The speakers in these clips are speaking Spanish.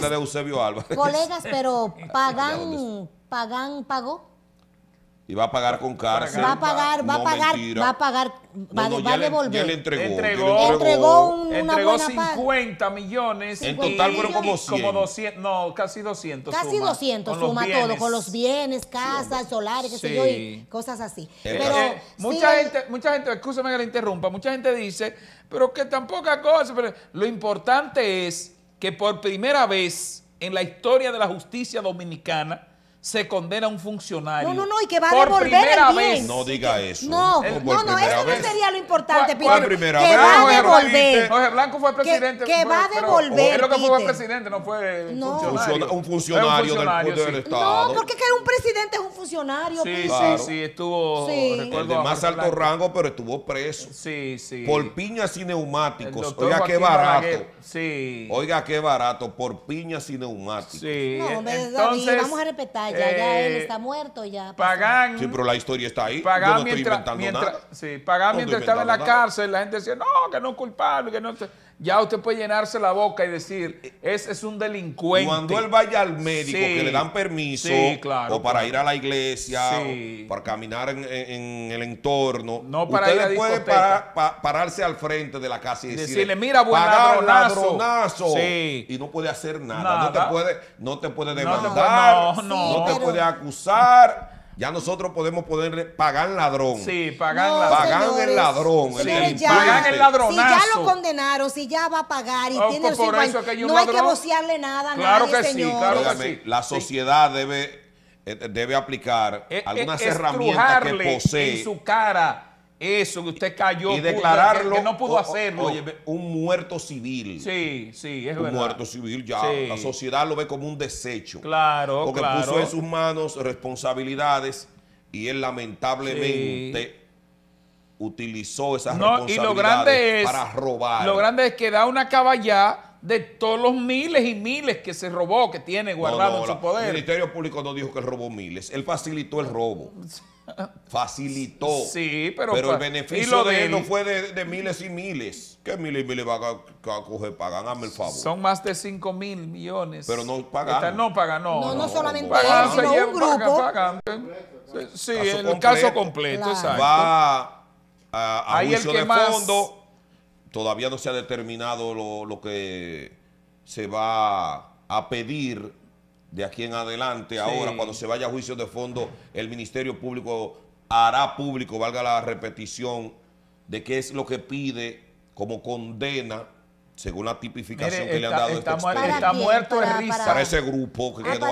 de Eusebio Álvarez. Colegas, pero pagan, pagan, pagó. Y va a pagar con cárcel. Va a pagar, va a pagar, va a pagar, va, va a devolver. entregó. Entregó, entregó, 50 millones. En total fueron como 200, no, casi 200. Casi 200 suma todo, con los bienes, casas, solares, qué sé yo, cosas así. Eh, pero eh, eh, mucha gente, mucha gente, que le interrumpa, mucha gente dice, pero que tampoco cosa, pero lo importante es que por primera vez en la historia de la justicia dominicana se condena a un funcionario. No, no, no, y que va a devolver el bien. No diga eso. No, no, no, eso no sería lo importante, Peter. que va a devolver. Jorge Blanco fue presidente. Que, va a devolver, Yo que fue presidente, no fue Un, funcionario del, poder del Estado. No, porque que un presidente es un funcionario, Sí, sí, sí, estuvo... Sí. Recuerdo el de más alto rango, pero estuvo preso. Sí, sí. Por piñas y neumáticos. Oiga, qué barato. Sí. Oiga, qué barato, por piñas y neumáticos. Sí. No, Entonces, vamos a respetar ya, eh, ya él eh, está muerto, ya. Pasó. Pagán. Sí, pero la historia está ahí. Pagán Yo no mientras, estoy inventando mientras, nada. Sí, Pagán no mientras estaba en la nada. cárcel, la gente decía, no, que no es culpable, que no ya usted puede llenarse la boca y decir, ese es un delincuente. Cuando él vaya al médico, que le dan permiso, o para ir a la iglesia, para caminar en, el entorno, no usted puede pararse al frente de la casa y, decirle, mira, buen ladronazo. Y no puede hacer nada. No, te puede, no te puede demandar, no. te puede acusar. Ya nosotros podemos ponerle pagar ladrón. Sí, pagar no, ladrón. Pagar el ladrón. Si ya lo condenaron, si ya va a pagar y tiene el 50, no hay que vocearle nada claro que Sí, claro que sí. La sociedad debe, eh, debe aplicar eh, eh, algunas herramientas que posee. en su cara eso que usted cayó y declararlo que, no pudo hacerlo. Oye, un muerto civil. Sí, sí, es verdad. muerto civil ya la sociedad lo ve como un desecho. Claro, porque puso en sus manos responsabilidades y él lamentablemente utilizó esas responsabilidades para robar. Lo grande es que da una caballá de todos los miles y miles que se robó, que tiene guardado en su poder. El Ministerio Público no dijo que robó miles, él facilitó el robo. Facilitó. Sí, pero. Pero el beneficio de él no fue de, miles y miles. ¿Qué miles y miles va a, coger? Pagan, el favor. Son más de 5 mil millones. Pero no pagan. no no. No, no, no solamente pagan, sino un grupo. Sí, en el caso completo, exacto. Va a, a de fondo todavía no se ha determinado lo, que se va a pedir de aquí en adelante, ahora cuando se vaya a juicio de fondo, el Ministerio Público hará público, valga la repetición, de qué es lo que pide como condena según la tipificación que le han dado está, este muerto de risa. Para, ese grupo que ah, quedó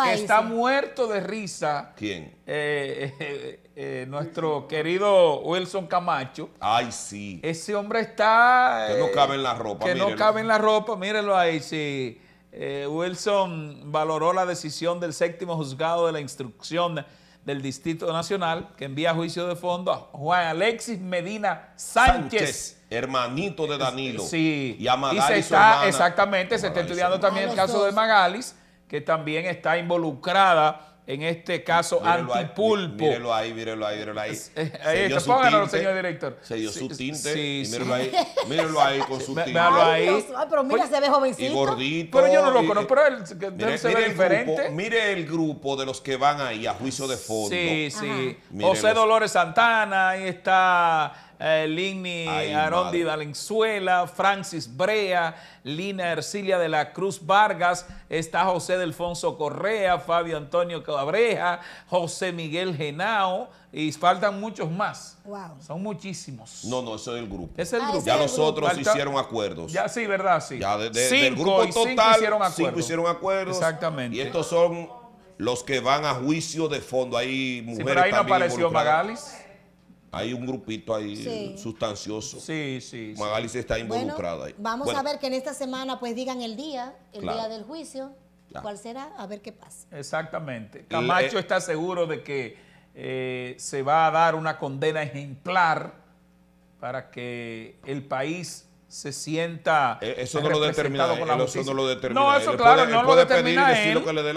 ahí. Está muerto de risa. ¿Quién? Eh, eh, eh, eh, nuestro querido Wilson Camacho. Ay, sí. Ese hombre está... Que no eh, cabe en la ropa. Que no cabe en la ropa, mírenlo ahí. Sí. Eh, Wilson valoró la decisión del séptimo juzgado de la instrucción del Distrito Nacional que envía a juicio de fondo a Juan Alexis Medina Sánchez. hermanito de Danilo. Sí. Y se está, exactamente, se está estudiando también el caso de Magalis, que también está involucrada en este caso mírelo antipulpo. mírelo ahí, mírelo ahí, mírelo ahí. ahí está, póngalo, señor director. Se dio su tinte. Sí, sí. mírelo ahí, mírelo ahí con su tinte. Míralo ahí. Ay, pero mira, se ve jovencito. Y gordito. Pero yo no lo conozco, pero él, se ve diferente. mire el grupo de los que van ahí a juicio de fondo. Sí, sí. José Dolores Santana, ahí está eh, Ligny Arondi Valenzuela, Francis Brea, Lina Ercilia de la Cruz Vargas, está José Delfonso Correa, Fabio Antonio Cabreja, José Miguel Genao, y faltan muchos más. Son muchísimos. No, no, eso es el ah, grupo. Ya los otros hicieron acuerdos. Ya sí, ¿verdad? Sí. Ya del cinco hicieron acuerdos. Exactamente. Y estos son los que van a juicio de fondo. ahí. mujeres pero ahí no apareció Magalis. Hay un grupito ahí sustancioso. Sí, sí. se está involucrada ahí. Vamos a ver que en esta semana pues digan el día, el día del juicio. ¿Cuál será? A ver qué pasa. Exactamente. Camacho eh está seguro de que eh, se va a dar una condena ejemplar para que el país se sienta e-, eso no lo determina eso no lo determina eso lo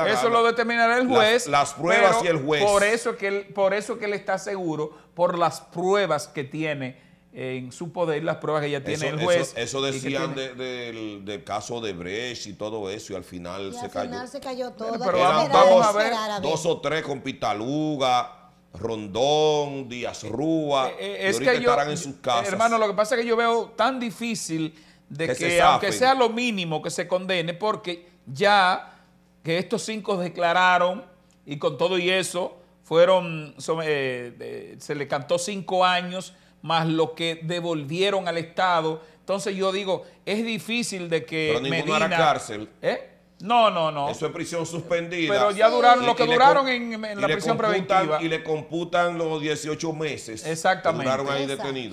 eso lo determinará el juez las, pruebas y el juez por eso que él, por eso que él está seguro por las pruebas que tiene en su poder las pruebas que ya tiene el juez. Eso, decían del, del, caso de Brecht y todo eso, y al final, y al se, final se cayó. todo. pero vamos, vamos a ver. Dos o tres con Pitaluga, Rondón, Díaz eh, Rúa, eh, eh, que estarán en sus casas. Hermano, lo que pasa es que yo veo tan difícil de que, aunque sea lo mínimo que se condene, porque ya que estos cinco declararon y con todo y eso fueron, se le cantó cinco años más lo que devolvieron al Estado. Entonces yo digo, es difícil de que Medina, cárcel. No, no, no. Eso es prisión suspendida. Pero ya duraron lo que duraron en, la prisión preventiva. Y le computan los 18 meses. Exactamente. Que duraron ahí detenidos.